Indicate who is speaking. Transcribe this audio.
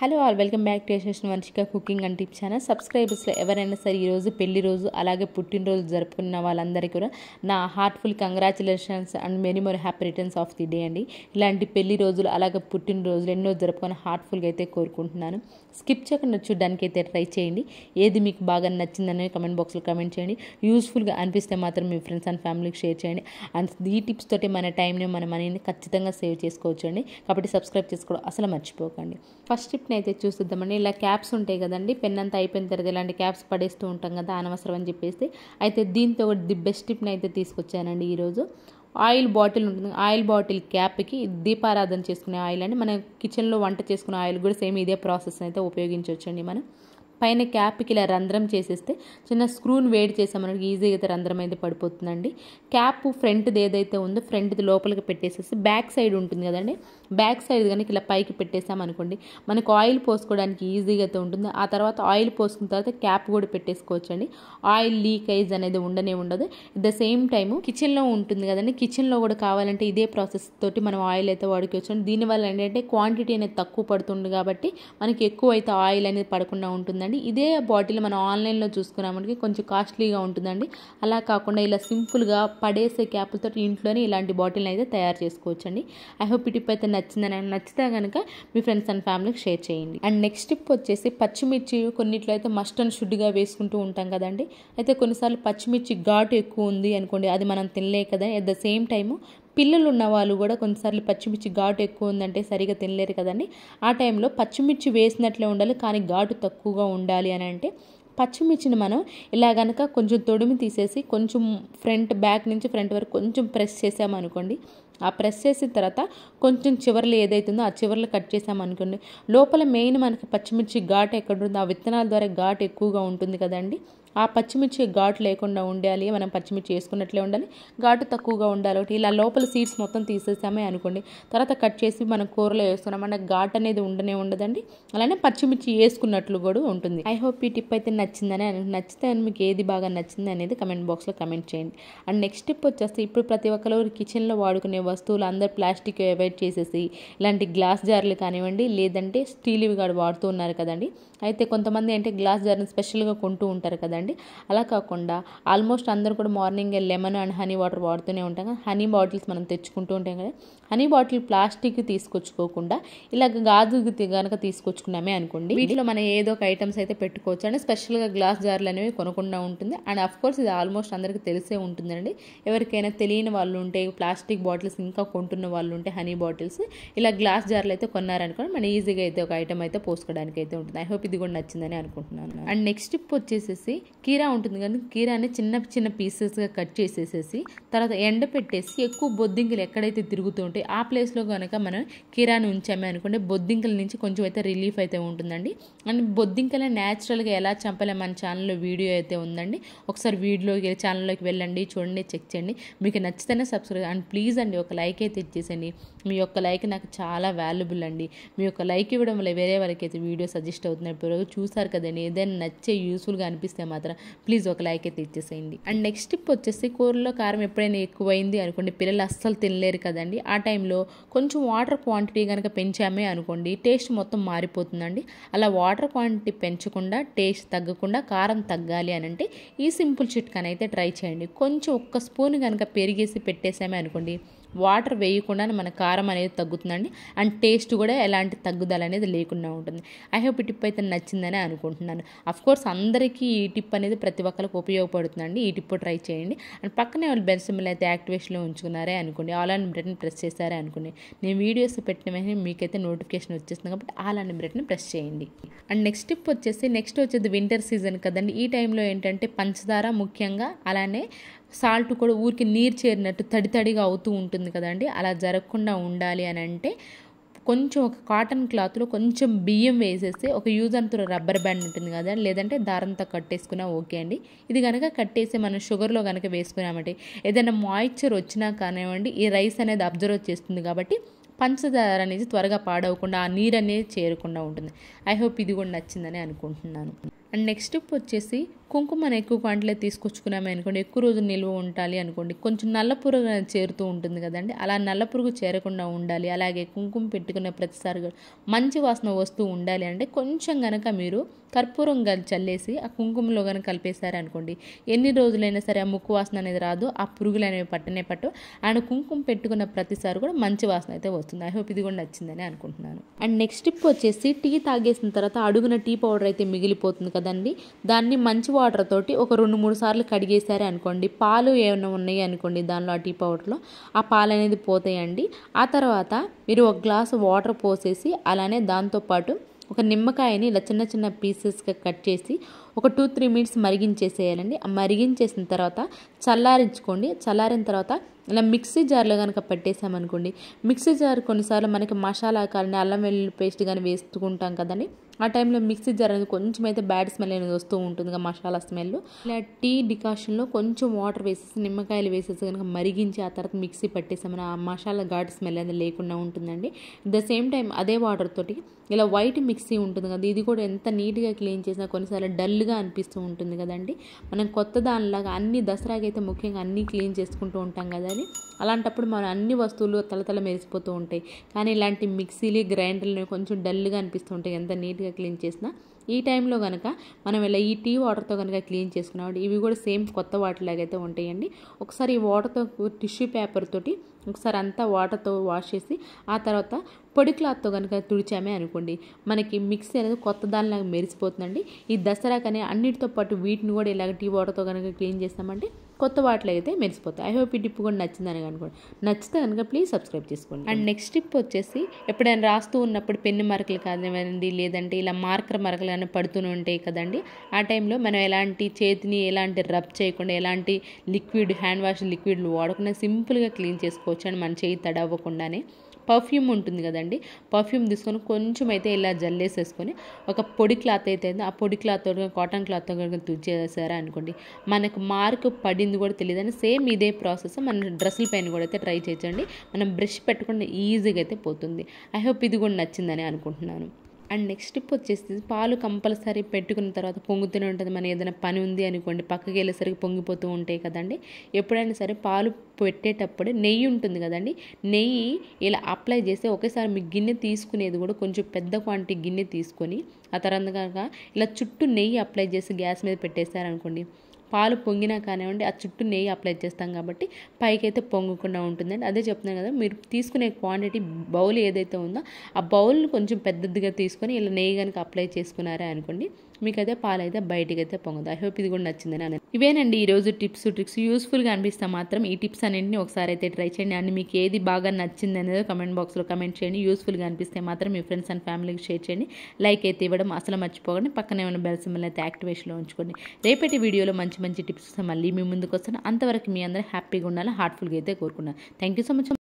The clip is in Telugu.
Speaker 1: hello all welcome back to Vamshika cooking and tip channel సబ్స్క్రైబర్స్లో ఎవరైనా సరే ఈరోజు పెళ్లి రోజు అలాగే పుట్టినరోజు జరుపుకున్న వాళ్ళందరికీ కూడా నా heartful congratulations and many more happy returns of the day అండి ఇలాంటి పెళ్లి రోజులు అలాగే పుట్టినరోజులు ఎన్నో జరుపుకొని హార్ట్ఫుల్గా అయితే కోరుకుంటున్నాను స్కిప్ చేయకుండా చూడడానికి అయితే ట్రై చేయండి ఏది మీకు బాగా నచ్చిందని కమెంట్ బాక్స్లో కమెంట్ చేయండి యూస్ఫుల్గా అనిపిస్తే మాత్రం మీ ఫ్రెండ్స్ అండ్ ఫ్యామిలీకి షేర్ చేయండి అండ్ ఈ టిప్స్ తోటి మన టైంని మన మనీని ఖచ్చితంగా సేవ్ చేసుకోవచ్చు అండి కాబట్టి సబ్స్క్రైబ్ చేసుకోవడం అసలు మర్చిపోకండి ఫస్ట్ టిప్ వీటిని అయితే చూసిద్దామండి ఇలా క్యాప్స్ ఉంటాయి కదండి పెన్ అంతా అయిపోయిన తర్వాత ఇలాంటి క్యాప్స్ పడేస్తూ ఉంటాం కదా అనవసరం అని చెప్పేసి అయితే దీంతో ఒకటి ది బెస్ట్ టిప్ని అయితే తీసుకొచ్చానండి ఈరోజు ఆయిల్ బాటిల్ ఉంటుంది ఆయిల్ బాటిల్ క్యాప్కి దీపారాధన చేసుకునే ఆయిల్ అండి మన కిచెన్లో వంట చేసుకునే ఆయిల్ కూడా సేమ్ ఇదే ప్రాసెస్ అయితే ఉపయోగించవచ్చండి మనం పైన క్యాప్కి ఇలా రంధ్రం చేసేస్తే చిన్న స్క్రూని వేడి మనకి ఈజీగా అయితే రంధ్రం అయితే పడిపోతుందండి క్యాప్ ఫ్రంట్ది ఏదైతే ఉందో ఫ్రంట్ది లోపలికి పెట్టేసేసి బ్యాక్ సైడ్ ఉంటుంది కదండి బ్యాక్ సైడ్ కానీ ఇలా పైకి పెట్టేసామనుకోండి మనకు ఆయిల్ పోసుకోవడానికి ఈజీగా అయితే ఉంటుంది ఆ తర్వాత ఆయిల్ పోసుకున్న తర్వాత క్యాప్ కూడా పెట్టేసుకోవచ్చు అండి ఆయిల్ లీకేజ్ అనేది ఉండనే ఉండదు ద సేమ్ టైము కిచెన్లో ఉంటుంది కదండి కిచెన్లో కూడా కావాలంటే ఇదే ప్రాసెస్ తోటి మనం ఆయిల్ అయితే వాడుకోవచ్చు అండి దీనివల్ల ఏంటంటే క్వాంటిటీ అనేది తక్కువ పడుతుంది కాబట్టి మనకి ఎక్కువ అయితే ఆయిల్ అనేది పడకుండా ఉంటుందండి ఇదే బాటిల్ మనం ఆన్లైన్లో చూసుకున్నామంటే కొంచెం కాస్ట్లీగా ఉంటుందండి అలా కాకుండా ఇలా సింపుల్గా పడేసే క్యాపులతో ఇంట్లోనే ఇలాంటి బాటిల్ని అయితే తయారు చేసుకోవచ్చండి ఐ హోప్ ఇటు అయితే నచ్చిందని నచ్చితే కనుక మీ ఫ్రెండ్స్ అండ్ ఫ్యామిలీకి షేర్ చేయండి అండ్ నెక్స్ట్ టిప్ వచ్చేసి పచ్చిమిర్చి కొన్నిట్లో అయితే మస్ట్ అండ్ షుడ్గా వేసుకుంటూ ఉంటాం కదండి అయితే కొన్నిసార్లు పచ్చిమిర్చి ఘాటు ఎక్కువ ఉంది అనుకోండి అది మనం తినలే కదా అట్ ద సేమ్ టైము పిల్లలు ఉన్న వాళ్ళు కూడా కొన్నిసార్లు పచ్చిమిర్చి ఘాటు ఎక్కువ ఉందంటే సరిగా తినలేరు కదండి ఆ టైంలో పచ్చిమిర్చి వేసినట్లే ఉండాలి కానీ ఘాటు తక్కువగా ఉండాలి అని అంటే పచ్చిమిర్చిని మనం ఇలా కనుక కొంచెం తొడిమి తీసేసి కొంచెం ఫ్రంట్ బ్యాక్ నుంచి ఫ్రంట్ వరకు కొంచెం ప్రెస్ చేసామనుకోండి ఆ ప్రెస్ చేసిన తర్వాత కొంచెం చివరలు ఏదైతుందో ఆ చివరలు కట్ చేసామనుకోండి లోపల మెయిన్ మనకి పచ్చిమిర్చి ఘాటు ఎక్కడ ఉందో ఆ విత్తనాల ద్వారా ఘాటు ఎక్కువగా ఉంటుంది కదండి ఆ పచ్చిమిర్చి ఘాటు లేకుండా ఉండాలి మనం పచ్చిమిర్చి వేసుకున్నట్లే ఉండాలి ఘాటు తక్కువగా ఉండాలి ఒకటి ఇలా లోపల సీడ్స్ మొత్తం తీసేసామే అనుకోండి తర్వాత కట్ చేసి మనం కూరలో వేసుకున్నాం అంటే ఘాట్ అనేది ఉండనే ఉండదండి అలానే పచ్చిమిర్చి వేసుకున్నట్లు కూడా ఉంటుంది ఐ హోప్ ఈ టిప్ అయితే నచ్చిందని నచ్చితే మీకు ఏది బాగా నచ్చింది అనేది కమెంట్ బాక్స్లో కమెంట్ చేయండి అండ్ నెక్స్ట్ టిప్ వచ్చేస్తే ఇప్పుడు ప్రతి ఒక్కరు కిచెన్లో వాడుకునే వస్తువులు అందరు ప్లాస్టిక్ అవాయిడ్ చేసేసి ఇలాంటి గ్లాస్ జార్లు కానివ్వండి లేదంటే స్టీల్వి కూడా వాడుతూ ఉన్నారు కదండి అయితే కొంతమంది అంటే గ్లాస్ జార్ని స్పెషల్గా కొంటూ ఉంటారు కదండి కదండి అలా కాకుండా ఆల్మోస్ట్ అందరూ కూడా morning lemon and honey water వాడుతూనే ఉంటాం కదా హనీ బాటిల్స్ మనం తెచ్చుకుంటూ ఉంటాం కదా హనీ బాటిల్ ప్లాస్టిక్ తీసుకొచ్చుకోకుండా ఇలా గాజు కనుక తీసుకొచ్చుకున్నామే అనుకోండి వీటిలో మనం ఏదో ఒక ఐటమ్స్ అయితే పెట్టుకోవచ్చు అండి స్పెషల్గా గ్లాస్ జార్లు అనేవి కొనకుండా ఉంటుంది అండ్ అఫ్ కోర్స్ ఇది ఆల్మోస్ట్ అందరికీ తెలిసే ఉంటుందండి ఎవరికైనా తెలియని వాళ్ళు ఉంటే ప్లాస్టిక్ బాటిల్స్ ఇంకా కొంటున్న వాళ్ళు ఉంటే హనీ బాటిల్స్ ఇలా గ్లాస్ జార్లు అయితే కొన్నారనుకోండి మనం ఈజీగా అయితే ఒక ఐటమ్ అయితే పోసుకోవడానికి అయితే ఉంటుంది ఐ హోప్ ఇది కూడా నచ్చిందని అనుకుంటున్నాను అండ్ నెక్స్ట్ టిప్ వచ్చేసేసి కీరా ఉంటుంది కానీ కీరాని చిన్న చిన్న పీసెస్గా కట్ చేసేసేసి తర్వాత ఎండ పెట్టేసి ఎక్కువ బొద్దింకలు ఎక్కడైతే తిరుగుతూ ఉంటాయి ఆ ప్లేస్లో కనుక మనం కీరాని ఉంచామే అనుకుంటే బొద్దింకల నుంచి కొంచెం అయితే రిలీఫ్ అయితే ఉంటుందండి అండ్ బొద్దింకల న్యాచురల్గా ఎలా చంపలే మన ఛానల్లో వీడియో అయితే ఉందండి ఒకసారి వీడియోలోకి ఛానల్లోకి వెళ్ళండి చూడండి చెక్ చేయండి మీకు నచ్చితేనే సబ్స్క్రైబ్ అండ్ ప్లీజ్ అండి ఒక లైక్ అయితే ఇచ్చేసండి మీ యొక్క లైక్ నాకు చాలా వాల్యుబుల్ అండి మీ యొక్క లైక్ ఇవ్వడం వల్ల వేరే వాళ్ళకి అయితే వీడియో సజెస్ట్ అవుతున్నప్పుడు చూసారు కదండి ఏదైనా నచ్చే యూస్ఫుల్గా అనిపిస్తే మాత్రం ప్లీజ్ ఒక లైక్ అయితే ఇచ్చేసేయండి అండ్ నెక్స్ట్ టిప్ వచ్చేసి కూరలో కారం ఎప్పుడైనా ఎక్కువైంది అనుకోండి పిల్లలు అస్సలు తినలేరు కదండి ఆ టైంలో కొంచెం వాటర్ క్వాంటిటీ కనుక పెంచామే అనుకోండి టేస్ట్ మొత్తం మారిపోతుందండి అలా వాటర్ క్వాంటిటీ పెంచకుండా టేస్ట్ తగ్గకుండా కారం తగ్గాలి అని అంటే ఈ సింపుల్ చిట్కానైతే ట్రై చేయండి కొంచెం ఒక్క స్పూన్ కనుక పెరిగేసి పెట్టేసామే అనుకోండి వాటర్ వేయకుండా మన కారం అనేది తగ్గుతుందండి అండ్ టేస్ట్ కూడా ఎలాంటి తగ్గుదల అనేది లేకుండా ఉంటుంది ఐ హోప్ ఈ టిప్ అయితే నచ్చిందని అనుకుంటున్నాను అఫ్ కోర్స్ అందరికీ ఈ టిప్ అనేది ప్రతి ఒక్కరికి ఉపయోగపడుతుందండి ఈ టిప్ ట్రై చేయండి అండ్ పక్కనే వాళ్ళు బెన్సిమ్ అయితే యాక్టివేషన్లో ఉంచుకున్నారే అనుకోండి ఆల్ అండ్ బ్రెట్ని ప్రెస్ చేశారే అనుకోండి నేను వీడియోస్ పెట్టిన వెంటనే మీకైతే నోటిఫికేషన్ వచ్చేస్తుంది కాబట్టి ఆల్ అండ్ బ్రెట్ని ప్రెస్ చేయండి అండ్ నెక్స్ట్ టిప్ వచ్చేసి నెక్స్ట్ వచ్చేది వింటర్ సీజన్ కదండి ఈ టైంలో ఏంటంటే పంచదార ముఖ్యంగా అలానే సాల్ట్ కూడా ఊరికి నీరు చేరినట్టు తడి తడిగా అవుతూ ఉంటుంది కదండి అలా జరగకుండా ఉండాలి అని అంటే కొంచెం ఒక కాటన్ క్లాత్లో కొంచెం బియ్యం వేసేస్తే ఒక యూజ్ అంతా రబ్బర్ బ్యాండ్ ఉంటుంది కదా లేదంటే దారంతా కట్టేసుకున్నా ఓకే అండి ఇది కనుక కట్టేసి మనం షుగర్లో కనుక వేసుకున్నామండి ఏదైనా మాయిశ్చర్ వచ్చినా కానివ్వండి ఈ రైస్ అనేది అబ్జర్వ్ చేస్తుంది కాబట్టి పంచదార అనేది త్వరగా పాడవకుండా ఆ నీరు అనేది చేరకుండా ఉంటుంది ఐ హోప్ ఇది కూడా నచ్చిందని అనుకుంటున్నాను అండ్ నెక్స్ట్ స్టెప్ వచ్చేసి కుంకుమను ఎక్కువ క్వాంటిటీలో తీసుకొచ్చుకున్నామే అనుకోండి ఎక్కువ రోజులు నిల్వ ఉండాలి అనుకోండి కొంచెం నల్ల పురుగు చేరుతూ ఉంటుంది కదండి అలా నల్ల పురుగు చేరకుండా ఉండాలి అలాగే కుంకుమ పెట్టుకున్న ప్రతిసారి మంచి వాసన వస్తూ ఉండాలి అంటే కొంచెం కనుక మీరు కర్పూరం చల్లేసి ఆ కుంకుమలో కనుక కలిపేశారనుకోండి ఎన్ని రోజులైనా సరే ఆ ముక్కు వాసన అనేది రాదు ఆ పురుగులు అనేవి పట్టనే పట్టు అండ్ కుంకుమ పెట్టుకున్న ప్రతిసారి కూడా మంచి వాసన అయితే వస్తుంది ఐ హోప్ ఇది కూడా నచ్చిందని అనుకుంటున్నాను అండ్ నెక్స్ట్ టిప్ వచ్చేసి టీ తాగేసిన తర్వాత అడుగున టీ పౌడర్ అయితే మిగిలిపోతుంది కదండి దాన్ని మంచి వాటర్ తోటి ఒక రెండు మూడు సార్లు కడిగేశారు అనుకోండి పాలు ఏమైనా ఉన్నాయి అనుకోండి దానిలో ఆ టీ పౌడర్లో ఆ పాలు అనేది పోతాయండి ఆ తర్వాత మీరు ఒక గ్లాసు వాటర్ పోసేసి అలానే దాంతోపాటు ఒక నిమ్మకాయని ఇలా చిన్న చిన్న పీసెస్గా కట్ చేసి ఒక టూ త్రీ మినిట్స్ మరిగించేసేయాలండి మరిగించేసిన తర్వాత చల్లారించుకోండి చల్లారిన తర్వాత ఇలా మిక్సీ జార్లో కనుక పెట్టేసామనుకోండి మిక్సీ జార్ కొన్నిసార్లు మనకి మసాలా కానీ అల్లం వెల్లుల్లి పేస్ట్ కానీ వేసుకుంటాం కదండి ఆ టైంలో మిక్సీ జార్ అనేది కొంచెం అయితే బ్యాడ్ స్మెల్ అనేది వస్తూ ఉంటుంది మసాలా స్మెల్ ఇలా టీ డికాషన్లో కొంచెం వాటర్ వేసేసి నిమ్మకాయలు వేసేసి కనుక మరిగించి ఆ తర్వాత మిక్సీ పట్టేసామని ఆ మసాలా ఘాట్ స్మెల్ అనేది లేకుండా ఉంటుందండి ద సేమ్ టైం అదే వాటర్ తోటి ఇలా వైట్ మిక్సీ ఉంటుంది కదా ఇది కూడా ఎంత నీట్గా క్లీన్ చేసినా కొన్నిసార్లు డల్ డల్గా అనిపిస్తూ ఉంటుంది కదండి మనం కొత్త దానిలాగా అన్ని దసరాకి అయితే ముఖ్యంగా అన్నీ క్లీన్ చేసుకుంటూ ఉంటాం కదా అలాంటప్పుడు మనం అన్ని వస్తువులు తలతల మెరిసిపోతూ ఉంటాయి కానీ ఇలాంటి మిక్సీలు గ్రైండర్లు కొంచెం డల్గా అనిపిస్తూ ఉంటాయి ఎంత నీట్గా క్లీన్ చేసినా ఈ టైంలో కనుక మనం ఇలా ఈ టీ వాటర్తో కనుక క్లీన్ చేసుకున్నామండి ఇవి కూడా సేమ్ కొత్త వాటర్ లాగైతే ఉంటాయండి ఒకసారి ఈ వాటర్తో టిష్యూ పేపర్ తోటి ఒకసారి అంతా వాటర్తో వాష్ చేసి ఆ తర్వాత పొడి క్లాత్తో కనుక తుడిచామే అనుకోండి మనకి మిక్సీ అనేది కొత్త దానిలాగా మెరిసిపోతుందండి ఈ దసరాకనే అన్నిటితో పాటు వీటిని కూడా ఇలాగ టీ వాటర్తో కనుక క్లీన్ చేస్తామంటే కొత్త వాటిలో అయితే మెరిసిపోతాయి ఐ హోప్ ఈ టిప్ కూడా నచ్చిందని అనుకోండి నచ్చితే కనుక ప్లీజ్ సబ్స్క్రైబ్ చేసుకోండి అండ్ నెక్స్ట్ టిప్ వచ్చేసి ఎప్పుడైనా రాస్తూ ఉన్నప్పుడు పెన్ను మరకలు కానివ్వండి లేదంటే ఇలా మార్కర్ మరకలు కానీ పడుతూనే ఉంటాయి కదండి ఆ టైంలో మనం ఎలాంటి చేతిని ఎలాంటి రబ్ చేయకుండా ఎలాంటి లిక్విడ్ హ్యాండ్ వాష్ లిక్విడ్లు వాడకుండా సింపుల్గా క్లీన్ చేసుకోవచ్చు అండ్ మన చేయి తడవ్వకుండానే పర్ఫ్యూమ్ ఉంటుంది కదండి పర్ఫ్యూమ్ తీసుకొని కొంచెం అయితే ఇలా జల్లేసేసుకొని ఒక పొడి క్లాత్ అయితే ఆ పొడి క్లాత్ కాటన్ క్లాత్ కనుక తుడిచేసారా అనుకోండి మనకు మార్క్ పడింది కూడా అని సేమ్ ఇదే ప్రాసెస్ మన డ్రెస్సుల పైన కూడా అయితే ట్రై చేయండి మనం బ్రష్ పెట్టుకుంటే ఈజీగా అయితే పోతుంది ఐ హోప్ ఇది కూడా నచ్చిందని అనుకుంటున్నాను అండ్ నెక్స్ట్ స్టెప్ వచ్చేసి పాలు కంపల్సరీ పెట్టుకున్న తర్వాత పొంగుతూనే ఉంటుంది మన ఏదైనా పని ఉంది అనుకోండి పక్కకి వెళ్ళేసరికి పొంగిపోతూ ఉంటాయి కదండి ఎప్పుడైనా సరే పాలు పెట్టేటప్పుడు నెయ్యి ఉంటుంది కదండి నెయ్యి ఇలా అప్లై చేస్తే ఒకేసారి మీ గిన్నె తీసుకునేది కూడా కొంచెం పెద్ద క్వాంటిటీ గిన్నె తీసుకొని ఆ తర్వాత ఇలా చుట్టూ నెయ్యి అప్లై చేసి గ్యాస్ మీద పెట్టేశారనుకోండి పాలు పొంగినా కానివ్వండి ఆ చుట్టూ నెయ్యి అప్లై చేస్తాం కాబట్టి పైకైతే పొంగకుండా ఉంటుందండి అదే చెప్తున్నాను కదా మీరు తీసుకునే క్వాంటిటీ బౌల్ ఏదైతే ఉందో ఆ బౌల్ కొంచెం పెద్దదిగా తీసుకొని ఇలా నెయ్యి కనుక అప్లై చేసుకున్నారా అనుకోండి మీకైతే పాలైతే బయటికి అయితే పొంగదు ఐ హోప్ ఇది కూడా నచ్చిందని అని ఇవేనండి ఈరోజు టిప్స్ ట్రిక్స్ యూస్ఫుల్గా అనిపిస్తే మాత్రం ఈ టిప్స్ అన్నింటినీ ఒకసారి అయితే ట్రై చేయండి అండ్ మీకు ఏది బాగా నచ్చింది అనేది కమెంట్ బాక్స్లో కమెంట్ చేయండి యూస్ఫుల్గా అనిపిస్తే మాత్రం మీ ఫ్రెండ్స్ అండ్ ఫ్యామిలీకి షేర్ చేయండి లైక్ అయితే ఇవ్వడం అసలు మర్చిపోకండి పక్కన ఏమైనా బెల్ సింబల్ అయితే యాక్టివేషన్లో ఉంచుకోండి రేపటి వీడియోలో మంచి మంచి టిప్స్ మళ్ళీ మీ ముందుకు వస్తాను అంతవరకు మీ అందరూ హ్యాపీగా ఉండాలి హార్ట్ఫుల్గా అయితే కోరుకున్నాను థ్యాంక్ యూ సో మచ్